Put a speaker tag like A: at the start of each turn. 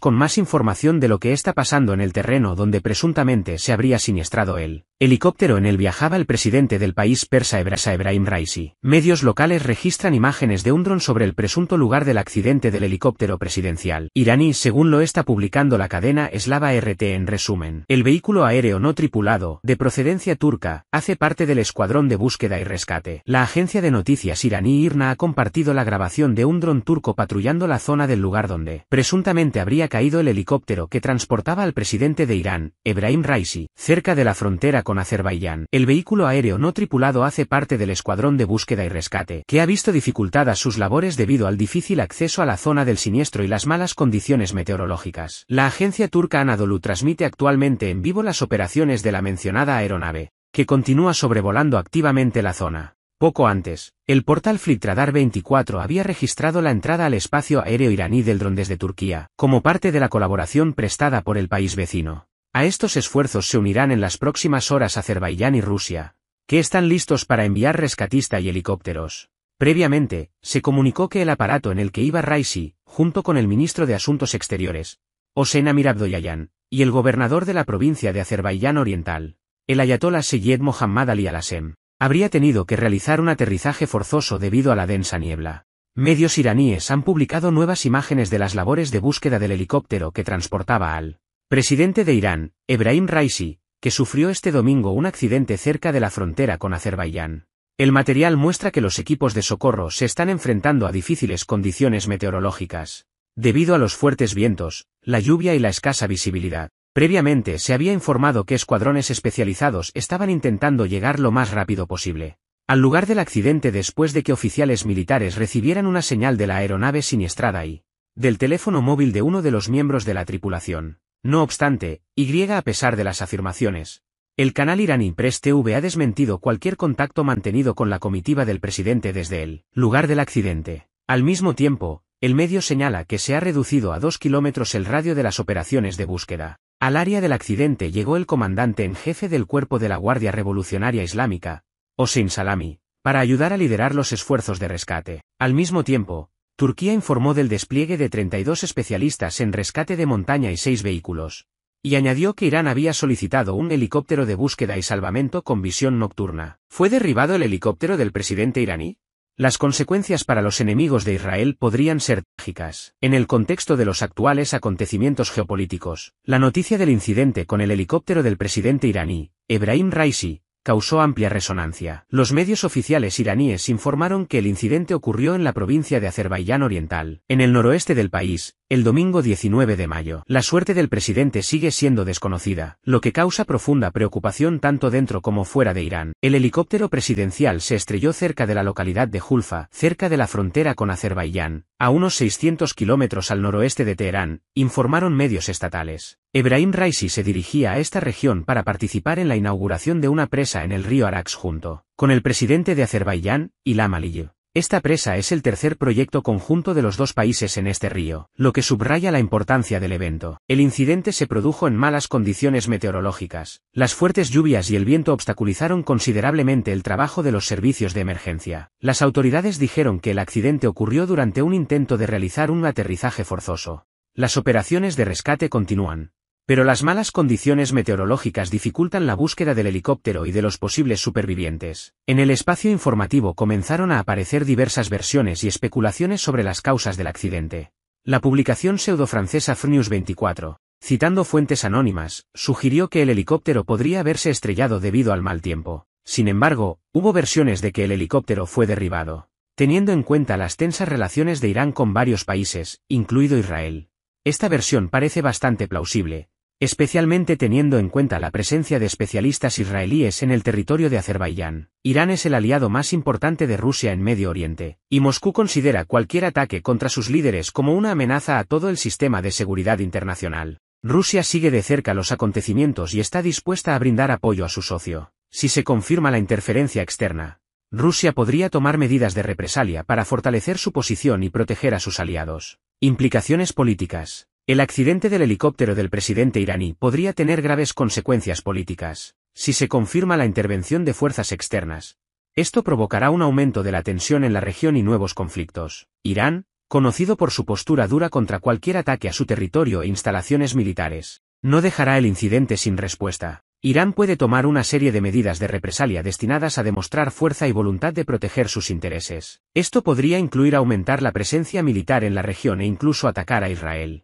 A: con más información de lo que está pasando en el terreno donde presuntamente se habría siniestrado él. Helicóptero en el viajaba el presidente del país persa Ebrasa Ebrahim Raisi. Medios locales registran imágenes de un dron sobre el presunto lugar del accidente del helicóptero presidencial. Iraní, según lo está publicando la cadena eslava RT en resumen. El vehículo aéreo no tripulado, de procedencia turca, hace parte del escuadrón de búsqueda y rescate. La agencia de noticias iraní IRNA ha compartido la grabación de un dron turco patrullando la zona del lugar donde presuntamente habría caído el helicóptero que transportaba al presidente de Irán, Ebrahim Raisi, cerca de la frontera con con Azerbaiyán. El vehículo aéreo no tripulado hace parte del escuadrón de búsqueda y rescate, que ha visto dificultadas sus labores debido al difícil acceso a la zona del siniestro y las malas condiciones meteorológicas. La agencia turca Anadolu transmite actualmente en vivo las operaciones de la mencionada aeronave, que continúa sobrevolando activamente la zona. Poco antes, el portal Flickradar 24 había registrado la entrada al espacio aéreo iraní del dron desde Turquía, como parte de la colaboración prestada por el país vecino. A estos esfuerzos se unirán en las próximas horas Azerbaiyán y Rusia, que están listos para enviar rescatista y helicópteros. Previamente, se comunicó que el aparato en el que iba Raisi, junto con el ministro de Asuntos Exteriores, Amir Abdoyayan, y el gobernador de la provincia de Azerbaiyán Oriental, el ayatollah Seyed Mohammad Ali al habría tenido que realizar un aterrizaje forzoso debido a la densa niebla. Medios iraníes han publicado nuevas imágenes de las labores de búsqueda del helicóptero que transportaba al Presidente de Irán, Ebrahim Raisi, que sufrió este domingo un accidente cerca de la frontera con Azerbaiyán. El material muestra que los equipos de socorro se están enfrentando a difíciles condiciones meteorológicas, debido a los fuertes vientos, la lluvia y la escasa visibilidad. Previamente se había informado que escuadrones especializados estaban intentando llegar lo más rápido posible al lugar del accidente después de que oficiales militares recibieran una señal de la aeronave siniestrada y del teléfono móvil de uno de los miembros de la tripulación. No obstante, Y a pesar de las afirmaciones, el canal iraní Press TV ha desmentido cualquier contacto mantenido con la comitiva del presidente desde el lugar del accidente. Al mismo tiempo, el medio señala que se ha reducido a dos kilómetros el radio de las operaciones de búsqueda. Al área del accidente llegó el comandante en jefe del cuerpo de la Guardia Revolucionaria Islámica, Osin Salami, para ayudar a liderar los esfuerzos de rescate. Al mismo tiempo, Turquía informó del despliegue de 32 especialistas en rescate de montaña y seis vehículos. Y añadió que Irán había solicitado un helicóptero de búsqueda y salvamento con visión nocturna. ¿Fue derribado el helicóptero del presidente iraní? Las consecuencias para los enemigos de Israel podrían ser trágicas. En el contexto de los actuales acontecimientos geopolíticos, la noticia del incidente con el helicóptero del presidente iraní, Ebrahim Raisi, causó amplia resonancia. Los medios oficiales iraníes informaron que el incidente ocurrió en la provincia de Azerbaiyán Oriental, en el noroeste del país, el domingo 19 de mayo. La suerte del presidente sigue siendo desconocida, lo que causa profunda preocupación tanto dentro como fuera de Irán. El helicóptero presidencial se estrelló cerca de la localidad de Julfa, cerca de la frontera con Azerbaiyán, a unos 600 kilómetros al noroeste de Teherán, informaron medios estatales. Ebrahim Raisi se dirigía a esta región para participar en la inauguración de una presa en el río Arax junto con el presidente de Azerbaiyán, Ilham Aliyev. Esta presa es el tercer proyecto conjunto de los dos países en este río, lo que subraya la importancia del evento. El incidente se produjo en malas condiciones meteorológicas. Las fuertes lluvias y el viento obstaculizaron considerablemente el trabajo de los servicios de emergencia. Las autoridades dijeron que el accidente ocurrió durante un intento de realizar un aterrizaje forzoso. Las operaciones de rescate continúan. Pero las malas condiciones meteorológicas dificultan la búsqueda del helicóptero y de los posibles supervivientes. En el espacio informativo comenzaron a aparecer diversas versiones y especulaciones sobre las causas del accidente. La publicación pseudo-francesa 24, citando fuentes anónimas, sugirió que el helicóptero podría haberse estrellado debido al mal tiempo. Sin embargo, hubo versiones de que el helicóptero fue derribado. Teniendo en cuenta las tensas relaciones de Irán con varios países, incluido Israel, esta versión parece bastante plausible, especialmente teniendo en cuenta la presencia de especialistas israelíes en el territorio de Azerbaiyán. Irán es el aliado más importante de Rusia en Medio Oriente, y Moscú considera cualquier ataque contra sus líderes como una amenaza a todo el sistema de seguridad internacional. Rusia sigue de cerca los acontecimientos y está dispuesta a brindar apoyo a su socio. Si se confirma la interferencia externa, Rusia podría tomar medidas de represalia para fortalecer su posición y proteger a sus aliados. Implicaciones políticas. El accidente del helicóptero del presidente iraní podría tener graves consecuencias políticas, si se confirma la intervención de fuerzas externas. Esto provocará un aumento de la tensión en la región y nuevos conflictos. Irán, conocido por su postura dura contra cualquier ataque a su territorio e instalaciones militares, no dejará el incidente sin respuesta. Irán puede tomar una serie de medidas de represalia destinadas a demostrar fuerza y voluntad de proteger sus intereses. Esto podría incluir aumentar la presencia militar en la región e incluso atacar a Israel.